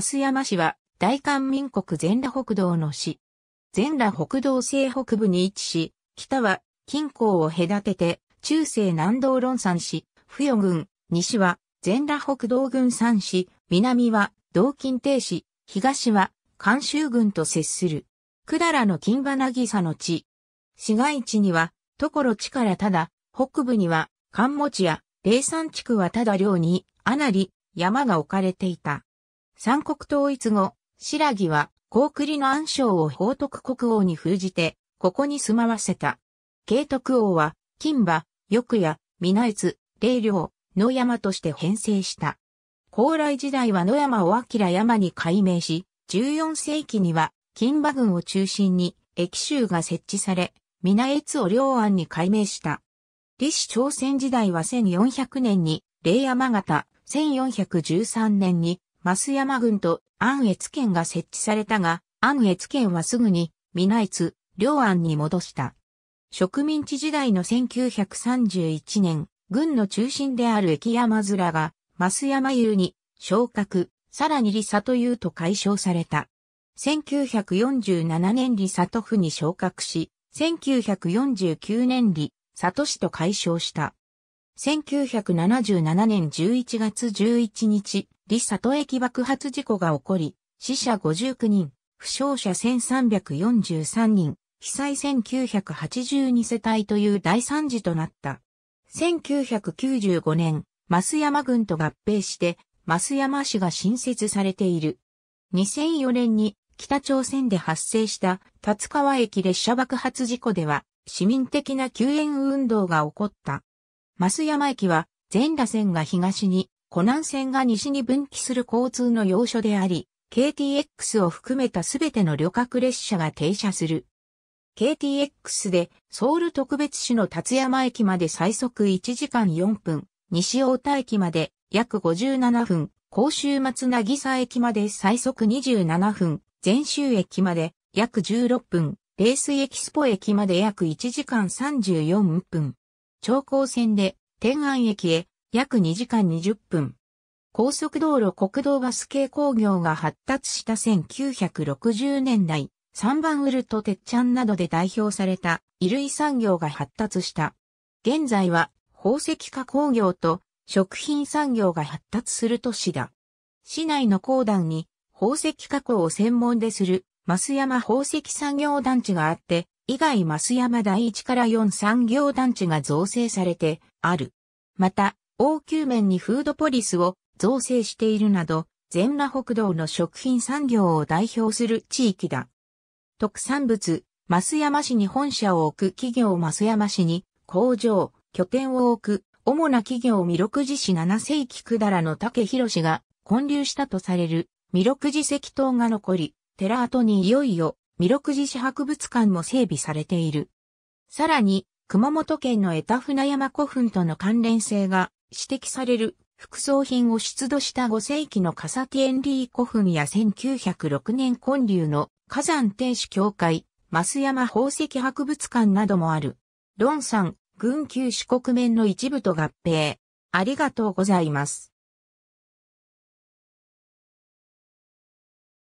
増山市は大韓民国全羅北道の市。全羅北道西北部に位置し、北は近郊を隔てて中西南道論山市、富与郡、西は全羅北道郡山市、南は道近亭市、東は関州郡と接する。百済の金馬渚の地。市街地には、所地からただ、北部には、関持や、霊山地区はただ領に、あなり、山が置かれていた。三国統一後、白木は、高栗の安昌を宝徳国王に封じて、ここに住まわせた。慶徳王は、金馬、玉や、皆越、霊陵、野山として編成した。高麗時代は野山を明山に改名し、14世紀には、金馬軍を中心に、駅州が設置され、皆越を両案に改名した。李氏朝鮮時代は1400年に、霊山型、1413年に、増山郡と安越県が設置されたが、安越県はすぐに、南越、両安に戻した。植民地時代の1931年、軍の中心である駅山面が、増山湯に、昇格、さらに里湯と解消された。1947年里里府に昇格し、1949年里、里市と解消した。1977年11月11日、李里駅爆発事故が起こり、死者59人、負傷者1343人、被災1982世帯という大惨事となった。1995年、増山郡と合併して、増山市が新設されている。2004年に北朝鮮で発生した立川駅列車爆発事故では、市民的な救援運動が起こった。増山駅は、全羅線が東に、湖南線が西に分岐する交通の要所であり、KTX を含めたすべての旅客列車が停車する。KTX でソウル特別市の立山駅まで最速1時間4分、西大田駅まで約57分、甲州松渚駅まで最速27分、全州駅まで約16分、冷水エキスポ駅まで約1時間34分。長江線で天安駅へ約2時間20分。高速道路国道バス系工業が発達した1960年代、3番ウルト鉄ちゃんなどで代表された衣類産業が発達した。現在は宝石加工業と食品産業が発達する都市だ。市内の鉱団に宝石加工を専門でする増山宝石産業団地があって、以外増山第1から4産業団地が造成されてある。また、王宮面にフードポリスを造成しているなど、全羅北道の食品産業を代表する地域だ。特産物、増山市に本社を置く企業増山市に工場、拠点を置く主な企業弥勒寺市七世紀百済の竹広氏が建立したとされる弥勒寺石塔が残り、寺跡にいよいよ弥勒寺市博物館も整備されている。さらに、熊本県の江田船山古墳との関連性が指摘される副葬品を出土した5世紀のカサティエンリー古墳や1906年建立の火山天使教会、増山宝石博物館などもある。ロンさん、軍旧四国面の一部と合併。ありがとうございます。